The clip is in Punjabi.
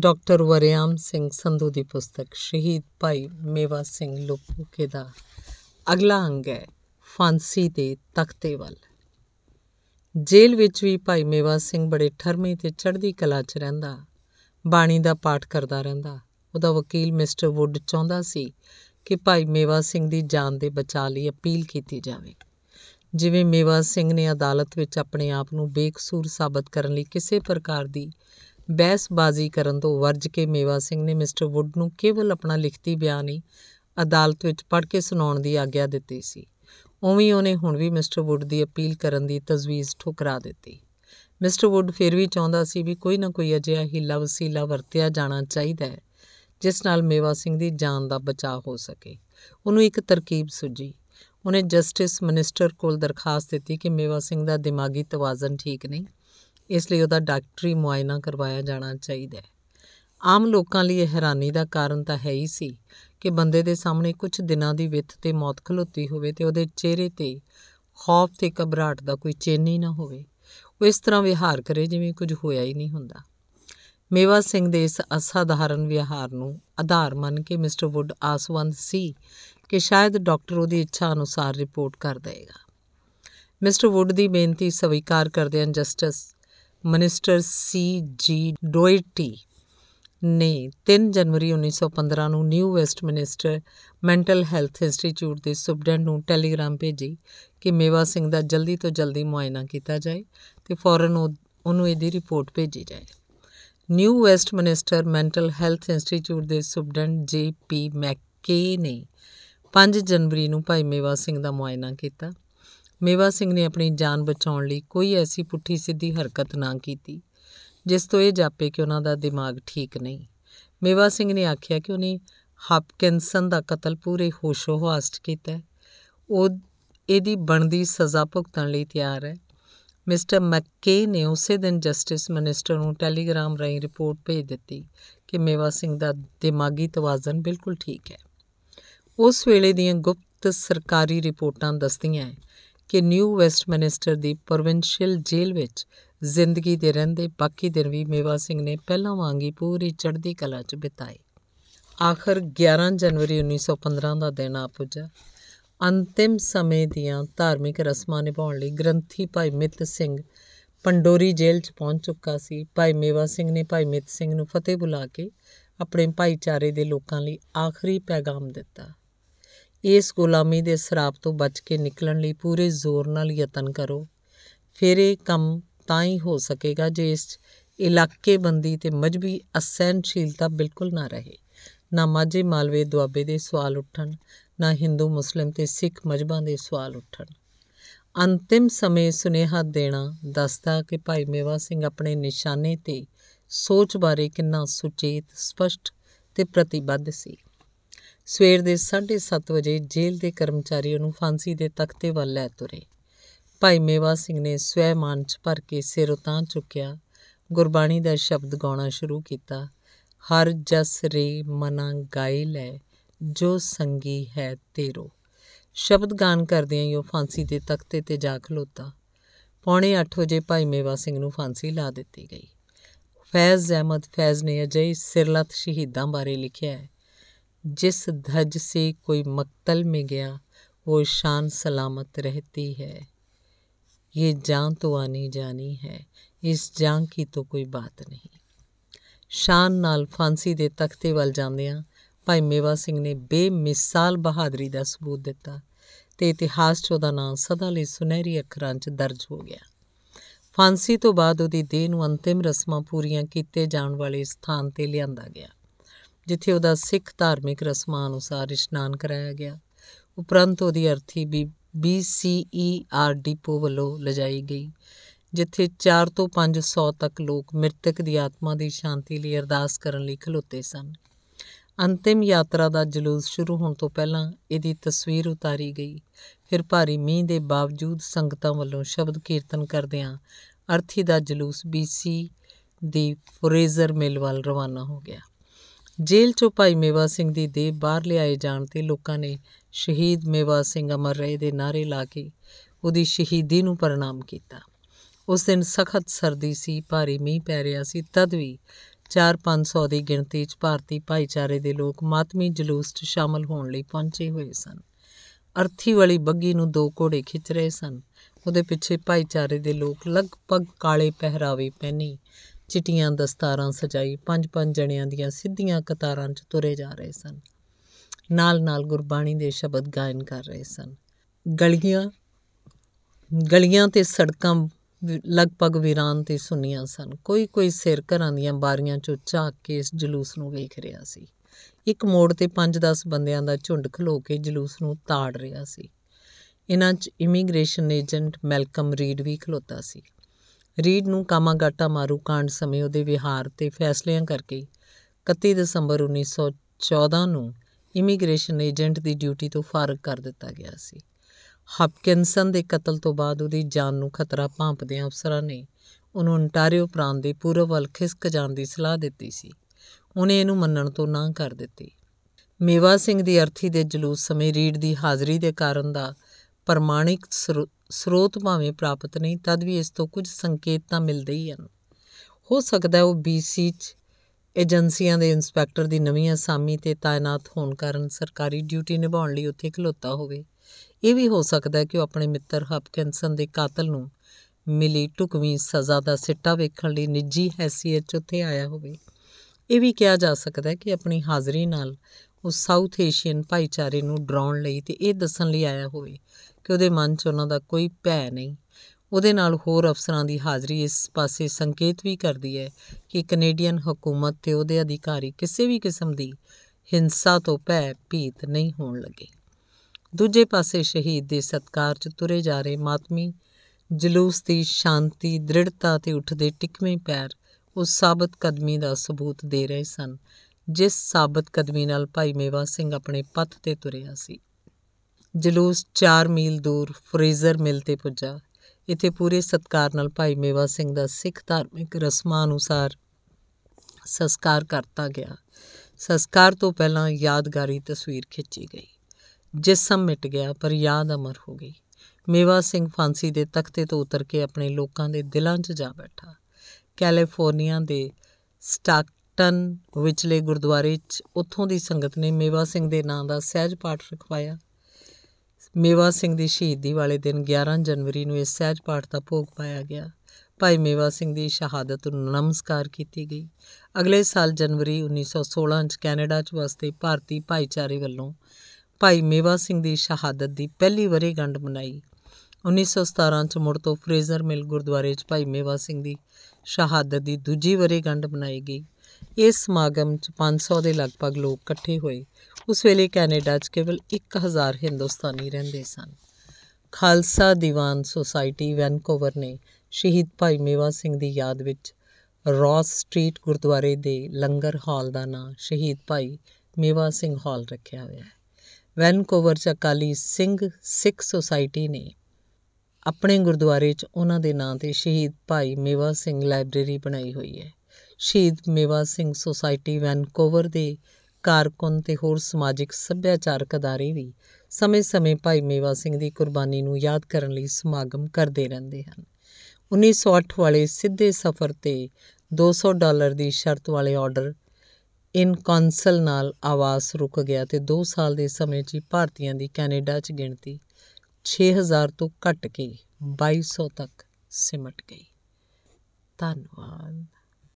ਡਾਕਟਰ ਵਰਿਆਮ ਸਿੰਘ ਸੰਧੂ ਦੀ ਪੁਸਤਕ ਸ਼ਹੀਦ ਭਾਈ ਮੇਵਾ ਸਿੰਘ ਕੇ ਦਾ ਅਗਲਾ ਅੰਗ ਹੈ ਫਾਂਸੀ ਦੇ ਤਖਤੇ ਵੱਲ ਜੇਲ੍ਹ ਵਿੱਚ ਵੀ ਭਾਈ ਮੇਵਾ ਸਿੰਘ ਬੜੇ ਠਰਮੇ ਤੇ ਚੜ੍ਹਦੀ ਕਲਾ 'ਚ ਰਹਿੰਦਾ ਬਾਣੀ ਦਾ ਪਾਠ ਕਰਦਾ ਰਹਿੰਦਾ ਉਹਦਾ ਵਕੀਲ ਮਿਸਟਰ ਵੁੱਡ ਚਾਹੁੰਦਾ ਸੀ ਕਿ ਭਾਈ ਮੇਵਾ ਸਿੰਘ ਦੀ ਜਾਨ ਦੇ ਬਚਾ ਲਈ ਅਪੀਲ ਕੀਤੀ ਜਾਵੇ ਜਿਵੇਂ ਮੇਵਾ ਸਿੰਘ ਨੇ ਅਦਾਲਤ ਵਿੱਚ ਆਪਣੇ ਆਪ ਨੂੰ ਬੇਕਸੂਰ ਸਾਬਤ ਕਰਨ ਲਈ ਕਿਸੇ ਪ੍ਰਕਾਰ ਦੀ ਬਹਿਸਬਾਜ਼ੀ ਕਰਨ ਤੋਂ ਵਰਜ ਕੇ ਮੇਵਾ ਸਿੰਘ ਨੇ ਮਿਸਟਰ ਵੁੱਡ ਨੂੰ ਕੇਵਲ ਆਪਣਾ ਲਿਖਤੀ ਬਿਆਨ ਹੀ ਅਦਾਲਤ ਵਿੱਚ ਪੜ੍ਹ ਕੇ ਸੁਣਾਉਣ ਦੀ ਆਗਿਆ ਦਿੱਤੀ ਸੀ ਉਵੇਂ ਉਹਨੇ ਹੁਣ ਵੀ ਮਿਸਟਰ ਵੁੱਡ ਦੀ ਅਪੀਲ ਕਰਨ ਦੀ ਤਜਵੀਜ਼ ਠੁਕਰਾ ਦਿੱਤੀ ਮਿਸਟਰ ਵੁੱਡ ਫਿਰ ਵੀ ਚਾਹੁੰਦਾ ਸੀ ਵੀ ਕੋਈ ਨਾ ਕੋਈ ਅਜਿਹਾ ਹਿੱਲਾ ਵਸੀਲਾ ਵਰਤਿਆ ਜਾਣਾ ਚਾਹੀਦਾ ਹੈ ਜਿਸ ਨਾਲ ਮੇਵਾ ਸਿੰਘ ਦੀ ਜਾਨ ਦਾ ਬਚਾਅ ਹੋ ਸਕੇ ਉਹਨੂੰ ਇੱਕ ਤਰਕੀਬ ਸੁਝੀ ਉਹਨੇ ਜਸਟਿਸ ਮਿਨਿਸਟਰ ਕੋਲ ਦਰਖਾਸਤ ਦਿੱਤੀ ਕਿ ਮੇਵਾ ਸਿੰਘ ਦਾ ਦਿਮਾਗੀ ਤਵਾਜ਼ਨ ਠੀਕ ਨਹੀਂ ਇਸ ਲਈ ਉਹਦਾ ਡਾਕਟਰੀ ਮੁਆਇਨਾ ਕਰਵਾਇਆ ਜਾਣਾ ਚਾਹੀਦਾ ਹੈ ਆਮ ਲੋਕਾਂ ਲਈ ਇਹ ਹੈਰਾਨੀ ਦਾ ਕਾਰਨ ਤਾਂ ਹੈ ਹੀ ਸੀ ਕਿ ਬੰਦੇ ਦੇ ਸਾਹਮਣੇ ਕੁਝ ਦਿਨਾਂ ਦੀ ਵਿੱਥ ਤੇ ਮੌਤ ਖਲੋਤੀ ਹੋਵੇ ਤੇ ਉਹਦੇ ਚਿਹਰੇ ਤੇ ਖੌਫ ਤੇ ਘਬਰਾਹਟ ਦਾ ਕੋਈ ਚਿੰਨ ਹੀ ਨਾ ਹੋਵੇ ਉਹ ਇਸ ਤਰ੍ਹਾਂ ਵਿਹਾਰ ਕਰੇ ਜਿਵੇਂ ਕੁਝ ਹੋਇਆ ਹੀ ਨਹੀਂ ਹੁੰਦਾ ਮੇਵਾ ਸਿੰਘ ਦੇ ਇਸ ਅਸਾਧਾਰਨ ਵਿਹਾਰ ਨੂੰ ਆਧਾਰ ਮੰਨ ਕੇ ਮਿਸਟਰ ਵੁੱਡ ਆਸਵੰਦ ਸੀ ਕਿ ਸ਼ਾਇਦ ਡਾਕਟਰ ਉਹਦੀ ਇੱਛਾ ਅਨੁਸਾਰ ਰਿਪੋਰਟ ਕਰ ਦੇਗਾ ਮਿਸਟਰ ਵੁੱਡ ਦੀ ਬੇਨਤੀ ਸਵੀਕਾਰ ਕਰਦੇ ਹਨ ਜਸਟਿਸ ਮਿਨਿਸਟਰ ਸੀ ਜੀ ਡੋਇਟੀ ਨੇ 3 ਜਨਵਰੀ 1915 ਨੂੰ New Westminster mental health institute ਦੇ ਸੁਪਰਡੈਂਟ ਨੂੰ ਟੈਲੀਗ੍ਰਾਮ ਭੇਜੀ ਕਿ ਮੇਵਾ ਸਿੰਘ ਦਾ ਜਲਦੀ ਤੋਂ ਜਲਦੀ ਮੁਆਇਨਾ ਕੀਤਾ ਜਾਏ ਤੇ ਫੌਰਨ ਉਹਨੂੰ ਇਹਦੀ ਰਿਪੋਰਟ ਭੇਜੀ ਜਾਏ New Westminster mental health institute ਦੇ ਸੁਪਰਡੈਂਟ ਜੀ ਪੀ ਮੈਕੇ ਨੇ 5 ਜਨਵਰੀ ਨੂੰ ਭਾਈ ਮੇਵਾ ਸਿੰਘ ਦਾ ਮੁਆਇਨਾ ਕੀਤਾ ਮੇਵਾ ਸਿੰਘ ਨੇ ਆਪਣੀ ਜਾਨ ਬਚਾਉਣ ਲਈ ਕੋਈ ਐਸੀ ਪੁੱਠੀ ਸਿੱਧੀ ਹਰਕਤ ਨਾ ਕੀਤੀ ਜਿਸ ਤੋਂ ਇਹ ਜਾਪੇ ਕਿ ਉਹਨਾਂ ਦਾ ਦਿਮਾਗ ਠੀਕ ਨਹੀਂ ਮੇਵਾ ਸਿੰਘ ਨੇ ਆਖਿਆ ਕਿ ਉਹਨੇ ਹਾਪਕਿੰਸਨ ਦਾ ਕਤਲ ਪੂਰੇ ਹੋਸ਼ੋ-ਹਵਾਸਟ ਕੀਤਾ ਉਹ ਇਹਦੀ ਬਣਦੀ ਸਜ਼ਾ ਭੁਗਤਣ ਲਈ ਤਿਆਰ ਹੈ ਮਿਸਟਰ ਮੱਕੇ ਨੇ ਉਸੇ ਦਿਨ ਜਸਟਿਸ ਮਿਨਿਸਟਰ ਨੂੰ ਟੈਲੀਗ੍ਰਾਮ ਰਾਹੀਂ ਰਿਪੋਰਟ ਭੇਜ ਦਿੱਤੀ ਕਿ ਮੇਵਾ ਸਿੰਘ ਦਾ ਦਿਮਾਗੀ ਤਵਾਜ਼ਨ ਬਿਲਕੁਲ ਠੀਕ ਹੈ ਉਸ ਵੇਲੇ ਦੀਆਂ ਗੁਪਤ ਸਰਕਾਰੀ ਰਿਪੋਰਟਾਂ ਦੱਸਦੀਆਂ ਕਿ ਨਿਊ ਮਿਨਿਸਟਰ ਦੀ ਪ੍ਰੋਵਿੰਸ਼ੀਅਲ ਜੇਲ੍ਹ ਵਿੱਚ ਜ਼ਿੰਦਗੀ ਦੇ ਰਹਿੰਦੇ ਬਾਕੀ ਦਿਨ ਵੀ ਮੇਵਾ ਸਿੰਘ ਨੇ ਪਹਿਲਾਂ ਵਾਂਗ ਹੀ ਪੂਰੀ ਚੜ੍ਹਦੀ ਕਲਾ 'ਚ ਬਿਤਾਏ ਆਖਰ 11 ਜਨਵਰੀ 1915 ਦਾ ਦਿਨ ਆ ਪੁੱਜਾ ਅੰਤਿਮ ਸਮੇਂ ਦੀਆਂ ਧਾਰਮਿਕ ਰਸਮਾਂ ਨਿਭਾਉਣ ਲਈ ਗ੍ਰੰਥੀ ਭਾਈ ਮਿੱਤ ਸਿੰਘ ਪੰਡੋਰੀ ਜੇਲ੍ਹ 'ਚ ਪਹੁੰਚ ਚੁੱਕਾ ਸੀ ਭਾਈ ਮੇਵਾ ਸਿੰਘ ਨੇ ਭਾਈ ਮਿੱਤ ਸਿੰਘ ਨੂੰ ਫਤਿਹ ਬੁਲਾ ਕੇ ਆਪਣੇ ਭਾਈਚਾਰੇ ਦੇ ਲੋਕਾਂ ਲਈ ਆਖਰੀ ਪੈਗਾਮ ਦਿੱਤਾ ਇਸ ਗੁਲਾਮੀ ਦੇ ਸਰਾਪ ਤੋਂ ਬਚ ਕੇ ਨਿਕਲਣ ਲਈ ਪੂਰੇ ਜ਼ੋਰ ਨਾਲ ਯਤਨ ਕਰੋ ਫਿਰ ਇਹ ਕੰਮ ਤਾਂ ਹੀ ਹੋ ਸਕੇਗਾ ਜੇ ਇਸ ਇਲਾਕੇਬੰਦੀ ਤੇ ਮਜਬੀ ਅਸਹਿਣਸ਼ੀਲਤਾ ਬਿਲਕੁਲ ਨਾ ਰਹੇ ਨਾ ਮਾਝੇ ਮਾਲਵੇ ਦੁਆਬੇ ਦੇ ਸਵਾਲ ਉੱਠਣ ਨਾ ਹਿੰਦੂ ਮੁਸਲਮ ਤੇ ਸਿੱਖ ਮਜਬਾਂ ਦੇ ਸਵਾਲ ਉੱਠਣ ਅੰਤਿਮ ਸਮੇਂ ਸੁਨੇਹਾ ਦੇਣਾ ਦੱਸਦਾ ਕਿ ਭਾਈ ਮੇਵਾ ਸਿੰਘ ਆਪਣੇ ਨਿਸ਼ਾਨੇ ਤੇ ਸੋਚ ਬਾਰੇ ਕਿੰਨਾ ਸੁਚੇਤ ਸਪਸ਼ਟ ਤੇ ਪ੍ਰਤੀਬੱਧ ਸੀ ਸਵੇਰ ਦੇ 7:30 ਵਜੇ ਜੇਲ੍ਹ ਦੇ ਕਰਮਚਾਰੀ ਉਹਨੂੰ ਫਾਂਸੀ ਦੇ ਤਖਤੇ ਵੱਲ ਲੈ ਤੁਰੇ ਭਾਈ ਮੇਵਾ ਸਿੰਘ ਨੇ ਸਵੈਮਾਨ ਚ ਭਰ ਕੇ ਸਿਰ ਉਤਾਂ ਚੁੱਕਿਆ ਗੁਰਬਾਣੀ ਦਾ ਸ਼ਬਦ ਗਾਉਣਾ ਸ਼ੁਰੂ ਕੀਤਾ ਹਰ ਜਸ ਰੇ ਮਨਾ ਗਾਈ ਲੈ ਜੋ ਸੰਗੀ ਹੈ ਤੇਰੋ ਸ਼ਬਦ ਗਾਨ ਕਰਦਿਆਂ ਹੀ ਉਹ ਫਾਂਸੀ ਦੇ ਤਖਤੇ ਤੇ ਜਾ ਖਲੋਤਾ ਪੌਣੇ 8 ਵਜੇ ਭਾਈ ਮੇਵਾ ਸਿੰਘ ਨੂੰ ਫਾਂਸੀ ਲਾ ਦਿੱਤੀ ਗਈ ਫੈਜ਼ ਅਹਿਮਦ ਫੈਜ਼ ਨੇ ਅਜੇ ਸਿਰਲਤ ਸ਼ਹੀਦਾਂ ਬਾਰੇ ਲਿਖਿਆ ਹੈ जिस धज से कोई मक्तल में गया वो शान सलामत रहती है ये जान तो आनी जानी ਹੈ ਇਸ ਜਾਂ ਕੀ ਤੋਂ ਕੋਈ ਬਾਤ ਨਹੀਂ ਸ਼ਾਨ ਨਾਲ ਫਾਂਸੀ ਦੇ ਤਖਤੇ ਵੱਲ ਆ ਭਾਈ ਮੇਵਾ ਸਿੰਘ ਨੇ ਬੇਮਿਸਾਲ ਬਹਾਦਰੀ ਦਾ ਸਬੂਤ ਦਿੱਤਾ ਤੇ ਇਤਿਹਾਸ 'ਚ ਉਹਦਾ ਨਾਮ ਸਦਾ ਲਈ ਸੁਨਹਿਰੀ ਅੱਖਰਾਂ 'ਚ ਦਰਜ ਹੋ ਗਿਆ ਫਾਂਸੀ ਤੋਂ ਬਾਅਦ ਉਹਦੀ ਦੇਹ ਨੂੰ ਅੰਤਿਮ ਰਸਮਾਂ ਪੂਰੀਆਂ ਕੀਤੇ ਜਾਣ ਵਾਲੇ ਸਥਾਨ ਤੇ ਲਿਆਂਦਾ ਗਿਆ ਜਿੱਥੇ ਉਹਦਾ ਸਿੱਖ ਧਾਰਮਿਕ ਰਸਮਾਂ ਅਨੁਸਾਰ ਇਸ਼ਨਾਨ ਕਰਾਇਆ ਗਿਆ ਉਪਰੰਤ ਉਹਦੀ ਅਰਥੀ ਵੀ BCER ਡਿਪੋ ਵੱਲੋਂ ਲਜਾਈ ਗਈ ਜਿੱਥੇ 4 ਤੋਂ 500 ਤੱਕ ਲੋਕ ਮ੍ਰਿਤਕ ਦੀ ਆਤਮਾ ਦੀ ਸ਼ਾਂਤੀ ਲਈ ਅਰਦਾਸ ਕਰਨ ਲਈ ਖਲੋਤੇ ਸਨ ਅੰਤਿਮ ਯਾਤਰਾ ਦਾ ਜਲੂਸ ਸ਼ੁਰੂ ਹੋਣ ਤੋਂ ਪਹਿਲਾਂ ਇਹਦੀ ਤਸਵੀਰ ਉਤਾਰੀ ਗਈ ਫਿਰ ਭਾਰੀ ਮੀਂਹ ਦੇ ਬਾਵਜੂਦ ਸੰਗਤਾਂ ਵੱਲੋਂ ਸ਼ਬਦ ਕੀਰਤਨ ਕਰਦਿਆਂ ਅਰਥੀ ਦਾ ਜਲੂਸ BC ਦੀ ਫੋਰੇਜ਼ਰ ਮਿਲ ਵੱਲ ਰਵਾਨਾ ਹੋ ਗਿਆ ਜੇਲ੍ਹ 'ਚੋਂ ਭਾਈ ਮੇਵਾ ਸਿੰਘ ਦੀ ਦੇਹ ਬਾਹਰ ਲਿਆਏ ਜਾਣ 'ਤੇ ਲੋਕਾਂ ਨੇ ਸ਼ਹੀਦ ਮੇਵਾ ਸਿੰਘ ਅਮਰ ਰਹੇ ਦੇ ਨਾਰੇ ਲਾ ਕੇ ਉਹਦੀ ਸ਼ਹੀਦੀ ਨੂੰ ਪ੍ਰਣਾਮ ਕੀਤਾ ਉਸ ਦਿਨ ਸਖਤ ਸਰਦੀ ਸੀ ਭਾਰੀ ਮੀਂਹ ਪੈ ਰਿਹਾ ਸੀ ਤਦ ਵੀ 4-500 ਦੀ ਗਿਣਤੀ 'ਚ ਭਾਰਤੀ ਭਾਈਚਾਰੇ ਦੇ ਲੋਕ ਮਾਤਮੀ ਜਲੂਸ 'ਚ ਸ਼ਾਮਲ ਹੋਣ ਲਈ ਪਹੁੰਚੇ ਹੋਏ ਸਨ ਅਰਥੀ ਵਾਲੀ ਬੱਗੀ ਨੂੰ ਦੋ ਘੋੜੇ ਖਿੱਚ ਰਹੇ ਸਨ ਉਹਦੇ ਪਿੱਛੇ ਭਾਈਚਾਰੇ ਦੇ ਲੋਕ ਲਗਭਗ ਕਾਲੇ ਪਹਿਰਾਵੇ ਪਹਿਨੀ ਚਿੱਟੀਆਂ ਦਸਤਾਰਾਂ ਸਜਾਈ ਪੰਜ ਪੰਜ ਜਣਿਆਂ ਦੀਆਂ ਸਿੱਧੀਆਂ ਕਤਾਰਾਂ 'ਚ ਤੁਰੇ ਜਾ ਰਹੇ ਸਨ ਨਾਲ-ਨਾਲ ਗੁਰਬਾਣੀ ਦੇ ਸ਼ਬਦ ਗਾਇਨ ਕਰ ਰਹੇ ਸਨ ਗਲੀਆਂ ਗਲੀਆਂ ਤੇ ਸੜਕਾਂ ਲਗਭਗ ਵਿਰਾਨ ਤੇ ਸੁੰਨੀਆਂ ਸਨ ਕੋਈ ਕੋਈ ਸਿਰ ਘਰਾਂ ਦੀਆਂ ਬਾਰੀਆਂ 'ਚੋਂ ਝਾਕ ਕੇ ਇਸ ਜਲੂਸ ਨੂੰ ਵੇਖ ਰਿਹਾ ਸੀ ਇੱਕ ਮੋੜ ਤੇ 5-10 ਬੰਦਿਆਂ ਦਾ ਝੁੰਡ ਖਲੋ ਕੇ ਜਲੂਸ ਨੂੰ ਤਾੜ ਰਿਹਾ ਸੀ ਇਹਨਾਂ 'ਚ ਇਮੀਗ੍ਰੇਸ਼ਨ ਏਜੰਟ ਮੈਲਕਮ ਰੀਡ ਵੀ ਖਲੋਤਾ ਸੀ ਰੀਡ ਨੂੰ ਕਾਮਾਗਾਟਾ ਮਾਰੂ ਕਾਂਡ ਸਮੇਂ ਉਹਦੇ ਵਿਹਾਰ ਤੇ ਫੈਸਲਿਆਂ ਕਰਕੇ 31 ਦਸੰਬਰ 1914 ਨੂੰ ਇਮੀਗ੍ਰੇਸ਼ਨ ਏਜੰਟ ਦੀ ਡਿਊਟੀ ਤੋਂ ਫਾਰਗ ਕਰ ਦਿੱਤਾ ਗਿਆ ਸੀ ਹਾਪਕਿੰਸਨ ਦੇ ਕਤਲ ਤੋਂ ਬਾਅਦ ਉਹਦੀ ਜਾਨ ਨੂੰ ਖਤਰਾ ਭਾਂਪਦੇ ਅਫਸਰਾਂ ਨੇ ਉਹਨੂੰ ਅੰਟਾਰੀਓ ਪ੍ਰਾਂਤ ਦੇ ਪੂਰਬ ਵੱਲ ਖਿਸਕ ਜਾਣ ਦੀ ਸਲਾਹ ਦਿੱਤੀ ਸੀ ਉਹਨੇ ਇਹਨੂੰ ਮੰਨਣ ਤੋਂ ਨਾ ਕਰ ਦਿੱਤੀ ਮੇਵਾ ਸਿੰਘ ਦੀ ਅਰਥੀ ਦੇ ਜਲੂਸ ਸਮੇਂ ਰੀਡ ਦੀ ਹਾਜ਼ਰੀ ਦੇ ਕਾਰਨ ਦਾ ਪ੍ਰਮਾਣਿਕ ਸਰੋਤ ਭਾਵੇਂ ਪ੍ਰਾਪਤ ਨਹੀਂ ਤਦ ਵੀ ਇਸ ਤੋਂ ਕੁਝ ਸੰਕੇਤ ਤਾਂ ਮਿਲਦੇ ਹੀ ਹਨ ਹੋ ਸਕਦਾ ਉਹ ਬੀਸੀ 'ਚ ਏਜੰਸੀਆਂ ਦੇ ਇਨਸਪੈਕਟਰ ਦੀ ਨਵੀਂ ਅਸਾਮੀ ਤੇ ਤਾਇਨਾਤ ਹੋਣ ਕਾਰਨ ਸਰਕਾਰੀ ਡਿਊਟੀ ਨਿਭਾਉਣ ਲਈ ਉੱਥੇ ਖਲੋਤਾ ਹੋਵੇ ਇਹ ਵੀ ਹੋ ਸਕਦਾ ਹੈ ਕਿ ਉਹ ਆਪਣੇ ਮਿੱਤਰ ਹਪਕਿੰਸਨ ਦੇ ਕਾਤਲ ਨੂੰ ਮਿਲੀ ਟੁਕਵੀਂ ਸਜ਼ਾ ਦਾ ਸਿੱਟਾ ਵੇਖਣ ਲਈ ਨਿੱਜੀ ਹੈਸੀਅਤ 'ਚ ਉੱਥੇ ਆਇਆ ਹੋਵੇ ਇਹ ਵੀ ਕਿਹਾ ਜਾ ਸਕਦਾ ਹੈ ਕਿ ਆਪਣੀ ਹਾਜ਼ਰੀ ਨਾਲ ਉਹ ਸਾਊਥ ਏਸ਼ੀਅਨ ਭਾਈਚਾਰੇ ਨੂੰ ਡਰਾਉਣ ਲਈ ਤੇ ਇਹ ਦੱਸਣ ਲਈ ਆਇਆ ਹੋਵੇ ਕਿ ਉਹਦੇ ਮਨ 'ਚ ਉਹਨਾਂ ਦਾ ਕੋਈ ਭੈ ਨਹੀਂ ਉਹਦੇ ਨਾਲ ਹੋਰ ਅਫਸਰਾਂ ਦੀ ਹਾਜ਼ਰੀ ਇਸ ਪਾਸੇ ਸੰਕੇਤ ਵੀ ਕਰਦੀ ਹੈ ਕਿ ਕੈਨੇਡੀਅਨ ਹਕੂਮਤ ਤੇ ਉਹਦੇ ਅਧਿਕਾਰੀ ਕਿਸੇ ਵੀ ਕਿਸਮ ਦੀ ਹਿੰਸਾ ਤੋਂ ਭੈ ਭੀਤ ਨਹੀਂ ਹੋਣ ਲੱਗੇ ਦੂਜੇ ਪਾਸੇ ਸ਼ਹੀਦ ਦੇ ਸਤਕਾਰ 'ਚ ਤੁਰੇ ਜਾ ਰਹੇ ਮਾਤਮੀ ਜਲੂਸ ਦੀ ਸ਼ਾਂਤੀ ਦ੍ਰਿੜਤਾ ਤੇ ਉੱਠਦੇ ਟਿਕਵੇਂ ਪੈਰ ਉਸ ਸਾਬਤ ਕਦਮੀ ਦਾ ਸਬੂਤ ਦੇ ਰਹੇ ਸਨ ਜਿਸ ਸਾਬਤ ਕਦਮੀ ਨਾਲ ਭਾਈ ਮੇਵਾ ਸਿੰਘ ਆਪਣੇ ਪੱਥ ਤੇ ਤੁਰਿਆ ਸੀ ਜਲੂਸ 4 ਮੀਲ ਦੂਰ ਫਰੇਜ਼ਰ ਮਿਲ ਤੇ ਪੁੱਜਾ ਇੱਥੇ ਪੂਰੇ ਸਤਕਾਰ ਨਾਲ ਭਾਈ ਮੇਵਾ ਸਿੰਘ ਦਾ ਸਿੱਖ ਧਾਰਮਿਕ ਰਸਮਾਂ ਅਨੁਸਾਰ ਸੰਸਕਾਰ ਕਰਤਾ ਗਿਆ ਸੰਸਕਾਰ ਤੋਂ ਪਹਿਲਾਂ ਯਾਦਗਾਰੀ ਤਸਵੀਰ ਖਿੱਚੀ ਗਈ ਜਿਸਮ ਮਿਟ ਗਿਆ ਪਰ ਯਾਦ ਅਮਰ ਹੋ ਗਈ ਮੇਵਾ ਸਿੰਘ ਫਾਂਸੀ ਦੇ ਤਖਤੇ ਤੋਂ ਉਤਰ ਕੇ ਆਪਣੇ ਲੋਕਾਂ ਦੇ ਦਿਲਾਂ 'ਚ ਜਾ ਬੈਠਾ ਕੈਲੀਫੋਰਨੀਆ ਦੇ ਸਟਾਕਟਨ ਵਿਚਲੇ ਗੁਰਦੁਆਰੇ 'ਚ ਉੱਥੋਂ ਦੀ ਸੰਗਤ ਨੇ ਮੇਵਾ ਸਿੰਘ ਦੇ ਨਾਂ ਦਾ ਸਹਿਜ ਪਾਠ ਰਖਵਾਇਆ ਮੇਵਾ ਸਿੰਘ ਦੀ ਸ਼ਹੀਦੀ ਵਾਲੇ ਦਿਨ 11 ਜਨਵਰੀ ਨੂੰ ਇਸ ਸਹਿਜ ਪਾਠ ਦਾ ਭੋਗ ਪਾਇਆ ਗਿਆ ਭਾਈ ਮੇਵਾ ਸਿੰਘ ਦੀ ਸ਼ਹਾਦਤ ਨੂੰ ਨਮਸਕਾਰ ਕੀਤੀ ਗਈ ਅਗਲੇ ਸਾਲ ਜਨਵਰੀ 1916 ਚ ਕੈਨੇਡਾ ਚ ਵਸਦੇ ਭਾਰਤੀ ਭਾਈਚਾਰੇ ਵੱਲੋਂ ਭਾਈ ਮੇਵਾ ਸਿੰਘ ਦੀ ਸ਼ਹਾਦਤ ਦੀ ਪਹਿਲੀ ਵਰੇਗੰਢ ਮਨਾਈ 1917 ਚ ਮੁੜ ਤੋਂ ਫਰੇਜ਼ਰ ਮਿਲ ਗੁਰਦੁਆਰੇ ਚ ਭਾਈ ਮੇਵਾ ਸਿੰਘ ਦੀ ਸ਼ਹਾਦਤ ਦੀ ਦੂਜੀ ਵਰੇਗੰਢ ਮਨਾਈ ਗਈ ਇਸ ਸਮਾਗਮ 'ਚ 500 ਦੇ ਲਗਭਗ ਲੋਕ ਇਕੱਠੇ ਹੋਏ ਉਸ ਵੇਲੇ ਕੈਨੇਡਾ 'ਚ ਕੇਵਲ 1000 ਹਿੰਦੁਸਤਾਨੀ ਰਹਿੰਦੇ ਸਨ ਖਾਲਸਾ ਦੀਵਾਨ ਸੁਸਾਇਟੀ ਵੈਨਕੂਵਰ ਨੇ ਸ਼ਹੀਦ ਭਾਈ ਮੇਵਾ ਸਿੰਘ ਦੀ ਯਾਦ ਵਿੱਚ ਰੌਸ ਸਟਰੀਟ ਗੁਰਦੁਆਰੇ ਦੇ ਲੰਗਰ ਹਾਲ ਦਾ ਨਾਮ ਸ਼ਹੀਦ ਭਾਈ ਮੇਵਾ ਸਿੰਘ ਹਾਲ ਰੱਖਿਆ ਹੋਇਆ ਹੈ ਵੈਨਕੂਵਰ 'ਚ ਅਕਾਲੀ ਸਿੰਘ ਸਿੱਖ ਸੁਸਾਇਟੀ ਨੇ ਆਪਣੇ ਗੁਰਦੁਆਰੇ 'ਚ ਉਹਨਾਂ ਦੇ ਨਾਂ ਤੇ ਸ਼ਹੀਦ ਭਾਈ ਮੇਵਾ ਸਿੰਘ ਲਾਇਬ੍ਰੇਰੀ ਬਣਾਈ ਹੋਈ ਹੈ ਸ਼ਹੀਦ ਮੇਵਾ ਸਿੰਘ ਸੁਸਾਇਟੀ ਵੈਨਕੂਵਰ ਦੇ ਕਾਰਕੁਨ ਤੇ ਹੋਰ ਸਮਾਜਿਕ ਸੱਭਿਆਚਾਰਕ ਅਦਾਰੇ ਵੀ ਸਮੇਂ-ਸਮੇਂ ਭਾਈ ਮੇਵਾ ਸਿੰਘ ਦੀ ਕੁਰਬਾਨੀ ਨੂੰ ਯਾਦ ਕਰਨ ਲਈ ਸਮਾਗਮ ਕਰਦੇ ਰਹਿੰਦੇ ਹਨ 1908 ਵਾਲੇ ਸਿੱਧੇ ਸਫ਼ਰ ਤੇ 200 ਡਾਲਰ ਦੀ ਸ਼ਰਤ ਵਾਲੇ ਆਰਡਰ ਇਨ ਕੌਂਸਲ ਨਾਲ ਆਵਾਸ ਰੁਕ ਗਿਆ ਤੇ 2 ਸਾਲ ਦੇ ਸਮੇਂ 'ਚ ਭਾਰਤੀਆਂ ਦੀ ਕੈਨੇਡਾ 'ਚ ਗਿਣਤੀ 6000 ਤੋਂ ਘਟ ਕੇ 2200 ਤੱਕ ਸਿਮਟ ਗਈ ਧੰਨਵਾਦ